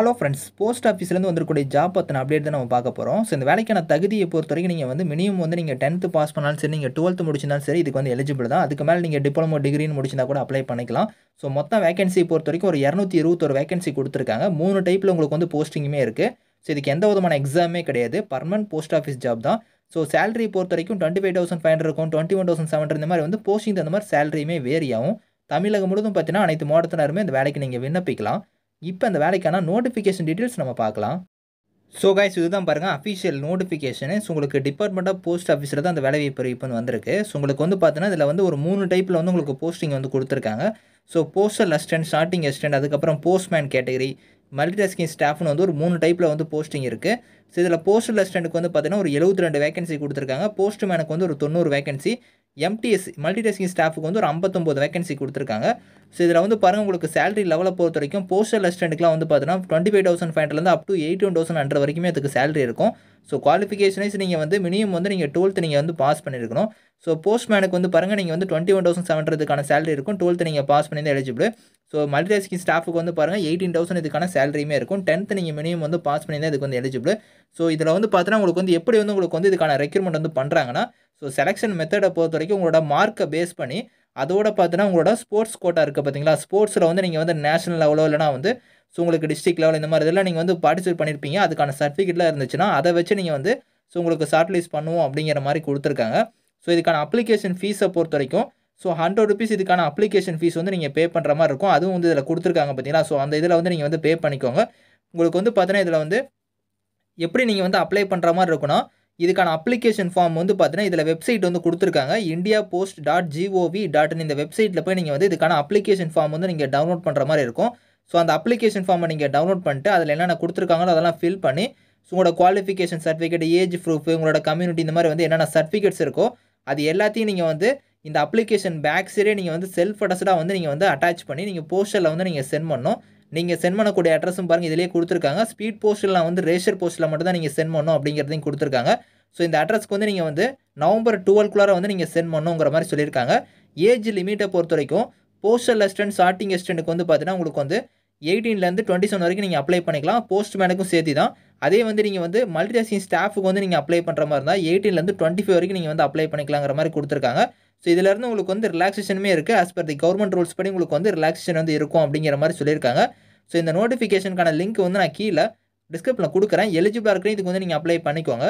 hello friends post ஆஃபீஸ்லேருந்து வந்துருக்கூடிய job பற்றின update தான் நம்ம பார்க்க போகிறோம் ஸோ இந்த வேலைக்கான தகுதியை பொறுத்த வரைக்கும் நீங்கள் வந்து மினிமம் வந்து நீங்கள் டென்த்து பாஸ் பண்ணாலும் சரி நீங்கள் டுவெல்த்து முடிச்சிருந்தாலும் சரி இதுக்கு வந்து எலிஜிபிள் தான் அதுக்கு மேலே நீங்கள் டிப்ளமோ டிகிரின்னு முடிச்சிருந்தா கூட அப்ளை பண்ணிக்கலாம் ஸோ மொத்தம் வேகன்சி பொறுத்த வரைக்கும் ஒரு இரநூத்தி இருபத்தொரு வேகன்சி கொடுத்துருக்காங்க மூணு டைப்பில் உங்களுக்கு வந்து போஸ்டிங்குமே இருக்குது ஸோ இதுக்கு எந்த விதமான எக்ஸாமே கிடையாது பர்மனன்ட் போஸ்ட் ஆஃபீஸ் ஜாப் தான் ஸோ சேலரி பொறுத்த வரைக்கும் twenty five thousand five hundred இருக்கும் டுவெண்ட்டி ஒன் தௌசண்ட் செவன் இந்த மாதிரி வந்து போஸ்டிங் தகுந்த மாதிரி சேலரியுமே வேரி ஆகும் தமிழகம் முழுவதும் பார்த்தீங்கன்னா அனைத்து மாவட்டத்தினருமே இந்த வேலைக்கு நீங்கள் விண்ணப்பிக்கலாம் இப்போ அந்த வேலைக்கான நோட்டிஃபிகேஷன் டீட்டெயில்ஸ் நம்ம பார்க்கலாம் ஸோ கைஸ் இதுதான் பாருங்கள் அஃபிஷியல் நோட்டிஃபிகேஷனு ஸோ உங்களுக்கு டிபார்ட்மெண்ட் ஆஃப் போஸ்ட் ஆஃபீஸில் தான் அந்த வேலை வாய்ப்பு இப்போ வந்திருக்கு ஸோ உங்களுக்கு வந்து பார்த்தீங்கன்னா இதில் வந்து ஒரு மூணு டைப்பில் வந்து உங்களுக்கு போஸ்டிங் வந்து கொடுத்துருக்காங்க so postal assistant starting assistant அதுக்கப்புறம் போஸ்ட்மேன் கேட்டகரி மல்டிடாஸ்கிங் ஸ்டாஃப்னு வந்து ஒரு மூணு டைப்பில் வந்து போஸ்டிங் இருக்குது ஸோ இதில் போஸ்டல் அசிஸ்டண்ட்டுக்கு வந்து பார்த்தீங்கன்னா ஒரு எழுபத்தி ரெண்டு வேகன்சி கொடுத்துருக்காங்க போஸ்ட்மேனுக்கு வந்து ஒரு தொண்ணூறு வேகன்சி எம்டிஎஸ் மல்டி டேஸ்கிங் ஸ்டாஃபுக்கு வந்து ஒரு ஐம்பத்தொம்போது வேகன்சி கொடுத்துருக்காங்க ஸோ இதில் வந்து பாருங்கள் உங்களுக்கு சேலரி லெவலை பொறுத்த வரைக்கும் போஸ்டல் அசிஸ்டண்ட்டுக்குலாம் வந்து பார்த்தீங்கன்னா டுவெண்ட்டி ஃபைவ் தௌசண்ட் ஃபைவ்லேருந்து up to eighty one thousand hundred வரைக்குமே அதுக்கு சேலரி இருக்கும் ஸோ குவாலிஃபிகேஷனைஸ் நீங்கள் வந்து மினிமம் வந்து நீங்கள் டுவெல்த் நீங்கள் வந்து பாஸ் பண்ணியிருக்கணும் ஸோ போஸ்ட்மேனுக்கு வந்து பாருங்கள் நீங்கள் வந்து டுவெண்ட்டி ஒன் தௌசண்ட் செவன் ஹண்ட்ரதுக்கான சேலரி இருக்கும் டுவெல்த் நீங்கள் பாஸ் பண்ணி தான் எலிஜிபிள் ஸோ மல்டி டேஸ்கிங் ஸ்டாஃபுக்கு வந்து பாருங்கள் எயிட்டீன் தௌசண்ட் இதுக்கான சேலரியுமே இருக்கும் டென்த் நீங்கள் மினிமம் வந்து பாஸ் பண்ணி தான் இதுக்கு வந்து எலிஜிபிள் ஸோ இதில் வந்து பார்த்தீங்கன்னா உங்களுக்கு வந்து எப்படி வந்து உங்களுக்கு வந்து இதுக்கான ரெக்யூர்மெண்ட் வந்து பண்ணுறாங்கன்னா ஸோ செலெக்ஷன் மெத்தடை பொறுத்த வரைக்கும் உங்களோட மார்க்கை பேஸ் பண்ணி அதோட பார்த்தீங்கன்னா உங்களோட ஸ்போர்ட்ஸ் கோட்டா இருக்குது பார்த்தீங்களா ஸ்போர்ட்ஸில் வந்து நீங்கள் வந்து நேஷனல் லெவலோ இல்லைனா வந்து ஸோ உங்களுக்கு டிஸ்ட்ரிக் லெவல் இந்த மாதிரி இதெல்லாம் நீங்கள் வந்து பார்ட்டிசிபேட் பண்ணியிருப்பீங்க அதுக்கான சர்டிஃபிகேட்லாம் இருந்துச்சுன்னா அதை வச்சு நீங்கள் வந்து ஸோ உங்களுக்கு ஷார்ட்லிஸ்ட் பண்ணுவோம் அப்படிங்கிற மாதிரி கொடுத்துருக்காங்க ஸோ இதுக்கான அப்ளிகேஷன் ஃபீஸை பொறுத்த வரைக்கும் ஸோ ஹண்ட்ரட் ருபீஸ் இதுக்கான அப்ளிகேஷன் ஃபீஸ் வந்து நீங்கள் பே பண்ணுற மாதிரி இருக்கும் அதுவும் வந்து இதில் கொடுத்துருக்காங்க பார்த்தீங்களா ஸோ அந்த இதில் வந்து நீங்கள் வந்து பே பண்ணிக்கோங்க உங்களுக்கு வந்து பார்த்தீங்கன்னா இதில் வந்து எப்படி நீங்கள் வந்து அப்ளை பண்ணுற மாதிரி இருக்குன்னா இதுக்கான அப்ளிகேஷன் ஃபார்ம் வந்து பார்த்தீங்கன்னா இதில் வெப்சைட் வந்து கொடுத்துருக்காங்க India post dot G O V dot இந்த வெப்சைட்டில் போய் நீங்கள் வந்து இதுக்கான அப்ளிகேஷன் ஃபார்ம் வந்து நீங்கள் டவுன்லோட் பண்ணுற மாதிரி இருக்கும் ஸோ அந்த அப்ளிகேஷன் ஃபார்மை நீங்கள் டவுன்லோட் பண்ணிட்டு அதில் என்னென்ன கொடுத்துருக்காங்களோ அதெல்லாம் ஃபில் பண்ணி ஸோ உங்களோட குவாலிஃபிகேஷன் சர்டிஃபிகேட் ஏஜ் ப்ரூஃப் உங்களோட கம்யூனிட்டி இந்த மாதிரி வந்து என்னென்ன சர்டிஃபிகேட்ஸ் இருக்கோ அது எல்லாத்தையும் நீங்கள் வந்து இந்த அப்ளிகேஷன் பேக் சைடே நீங்கள் வந்து செல்ஃப் அட்ரஸ்டாக வந்து நீங்கள் வந்து அட்டாச் பண்ணி நீங்கள் போஸ்டரில் வந்து நீங்கள் சென்ட் பண்ணணும் நீங்கள் சென்ட் பண்ணக்கூடிய அட்ரஸும் பாருங்கள் இதிலேயே கொடுத்துருக்காங்க ஸ்பீட் போஸ்டெல்லாம் வந்து ரேஷர் போஸ்ட்டில் மட்டும் தான் நீங்கள் சென்ட் பண்ணணும் அப்படிங்கிறதையும் கொடுத்துருக்காங்க ஸோ இந்த அட்ரஸ்க்கு வந்து நீங்கள் வந்து நவம்பர் டுவெல்குள்ளார வந்து நீங்கள் சென்ட் பண்ணுங்கிற மாதிரி சொல்லியிருக்காங்க ஏஜ் லிமிட்டை பொறுத்த வரைக்கும் போஸ்டல் அசிஸ்டன்ட் ஸ்டார்டிங் அசிஸ்டண்ட்டுக்கு வந்து பார்த்தீங்கன்னா உங்களுக்கு வந்து எயிட்டீன்லேருந்து டுவெண்ட்டி செவன் வரைக்கும் நீங்கள் அப்ளை பண்ணிக்கலாம் போஸ்ட்மேனுக்கும் சேர்த்து தான் அதே வந்து நீங்கள் வந்து மல்டிடாஸ்கிங் ஸ்டாஃபுக்கு வந்து நீங்கள் அப்ளை பண்ணுற மாதிரி இருந்தால் எயிட்டீன்லேருந்து டுவெண்ட்டி ஃபைவ் வரைக்கும் நீங்கள் வந்து அப்ளை பண்ணிக்கலாங்கிற மாதிரி கொடுத்துருக்காங்க ஸோ இதிலேருந்து உங்களுக்கு வந்து ரிலாக்ஸேஷனுமே இருக்குது as per the government rules படி உங்களுக்கு வந்து ரிலாக்ஸேஷன் வந்து இருக்கும் அப்படிங்கிற மாதிரி சொல்லியிருக்காங்க ஸோ இந்த நோட்டிஃபிகேஷனுக்கான லிங்க் வந்து நான் கீழே டிஸ்கிரிப்ஷனில் கொடுக்குறேன் எலிஜிபிளாக இருக்கிறேன் இதுக்கு வந்து நீங்கள் அப்ளை பண்ணிக்கோங்க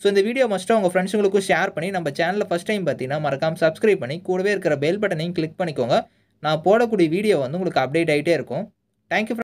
ஸோ இந்த வீடியோ மஸ்ட்டாக உங்கள் ஃப்ரெண்ட்ஸுங்களுக்கும் ஷேர் பண்ணி நம்ம சேனலில் ஃபஸ்ட் டைம் பார்த்தீங்கன்னா மறக்காமல் சப்ஸ்கிரைப் பண்ணி கூடவே இருக்கிற பெல் பட்டனையும் கிளிக் பண்ணிக்கோங்க நான் போடக்கூடிய வீடியோ வந்து உங்களுக்கு அப்டேட் ஆகிட்டே இருக்கும் தேங்க்யூ